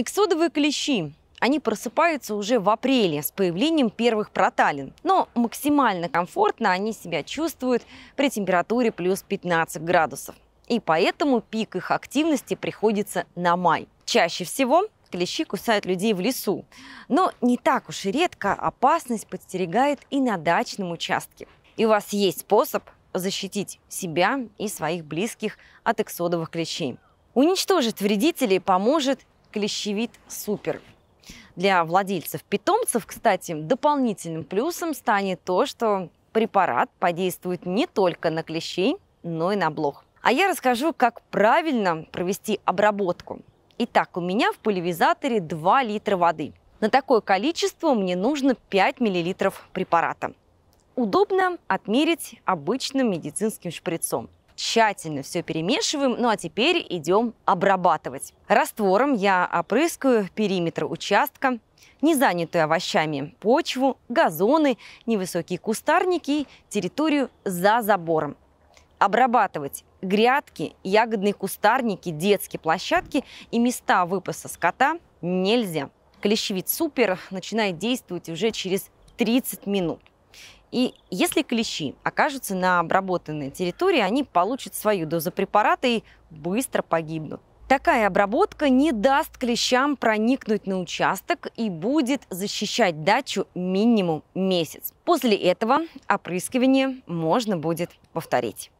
Иксодовые клещи они просыпаются уже в апреле с появлением первых проталин. Но максимально комфортно они себя чувствуют при температуре плюс 15 градусов. И поэтому пик их активности приходится на май. Чаще всего клещи кусают людей в лесу. Но не так уж и редко опасность подстерегает и на дачном участке. И у вас есть способ защитить себя и своих близких от эксодовых клещей. Уничтожить вредителей поможет клещевит супер. Для владельцев питомцев, кстати, дополнительным плюсом станет то, что препарат подействует не только на клещей, но и на блох. А я расскажу, как правильно провести обработку. Итак, у меня в пульверизаторе 2 литра воды. На такое количество мне нужно 5 мл препарата. Удобно отмерить обычным медицинским шприцом тщательно все перемешиваем. Ну а теперь идем обрабатывать. Раствором я опрыскаю периметр участка, не занятую овощами почву, газоны, невысокие кустарники и территорию за забором. Обрабатывать грядки, ягодные кустарники, детские площадки и места выпаса скота нельзя. Клещевит супер начинает действовать уже через 30 минут. И если клещи окажутся на обработанной территории, они получат свою дозу препарата и быстро погибнут. Такая обработка не даст клещам проникнуть на участок и будет защищать дачу минимум месяц. После этого опрыскивание можно будет повторить.